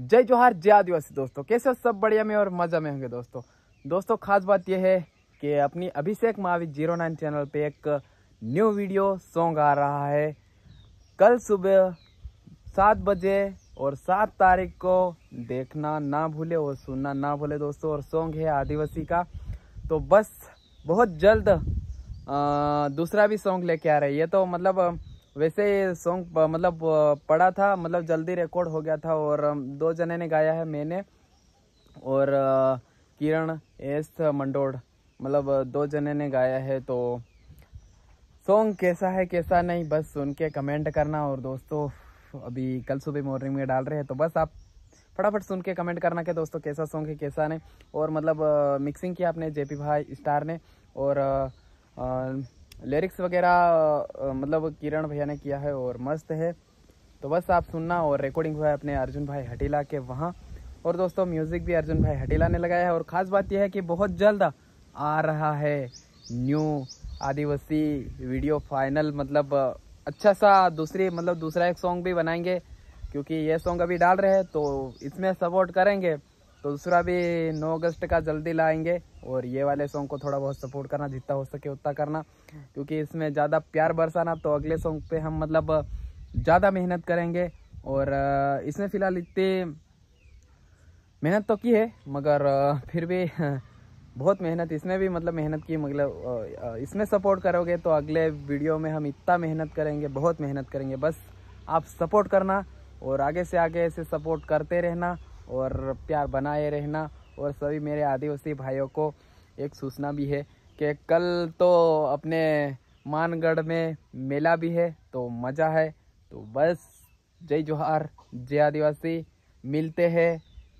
जय जोहार जय आदिवासी दोस्तों कैसे हो सब बढ़िया में और मज़ा में होंगे दोस्तों दोस्तों खास बात यह है कि अपनी Abhishek Mavi zero nine channel पे एक न्यू वीडियो सॉन्ग आ रहा है कल सुबह सात बजे और सात तारीख को देखना ना भूले और सुनना ना भूले दोस्तों और सॉन्ग है आदिवासी का तो बस बहुत जल्द आ, दूसरा भी सॉन्ग लेके आ रही है तो मतलब वैसे ये सॉन्ग मतलब पड़ा था मतलब जल्दी रिकॉर्ड हो गया था और दो जने ने गाया है मैंने और किरण एस मंडोड़ मतलब दो जने ने गाया है तो सॉन्ग कैसा है कैसा नहीं बस सुन के कमेंट करना और दोस्तों अभी कल सुबह मॉर्निंग में डाल रहे हैं तो बस आप फटाफट सुन के कमेंट करना कि दोस्तों कैसा सॉन्ग है कैसा नहीं और मतलब मिक्सिंग किया आपने जेपी भाई स्टार ने और आ, आ, लिरिक्स वगैरह मतलब किरण भैया ने किया है और मस्त है तो बस आप सुनना और रिकॉर्डिंग हुआ है अपने अर्जुन भाई हटीला के वहाँ और दोस्तों म्यूज़िक भी अर्जुन भाई हटीला ने लगाया है और ख़ास बात यह है कि बहुत जल्द आ रहा है न्यू आदिवासी वीडियो फाइनल मतलब अच्छा सा दूसरी मतलब दूसरा एक सॉन्ग भी बनाएंगे क्योंकि ये सॉन्ग अभी डाल रहे हैं तो इसमें सपोर्ट करेंगे तो दूसरा भी 9 अगस्त का जल्दी लाएंगे और ये वाले सॉन्ग को थोड़ा बहुत सपोर्ट करना जितना हो सके उतना करना क्योंकि इसमें ज़्यादा प्यार बरसाना तो अगले सॉन्ग पे हम मतलब ज़्यादा मेहनत करेंगे और इसमें फ़िलहाल इतनी मेहनत तो की है मगर फिर भी बहुत मेहनत इसमें भी मतलब मेहनत की मतलब इसमें सपोर्ट करोगे तो अगले वीडियो में हम इतना मेहनत करेंगे बहुत मेहनत करेंगे बस आप सपोर्ट करना और आगे से आगे ऐसे सपोर्ट करते रहना और प्यार बनाए रहना और सभी मेरे आदिवासी भाइयों को एक सूचना भी है कि कल तो अपने मानगढ़ में मेला भी है तो मज़ा है तो बस जय जोहार जय आदिवासी मिलते हैं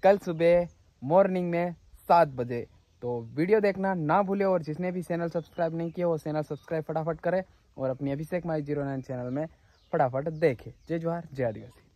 कल सुबह मॉर्निंग में सात बजे तो वीडियो देखना ना भूले और जिसने भी चैनल सब्सक्राइब नहीं किया वो चैनल सब्सक्राइब फटाफट करे और अपनी Abhishek Mavi zero nine channel में फटाफट देखें जय जोहार जय आदिवासी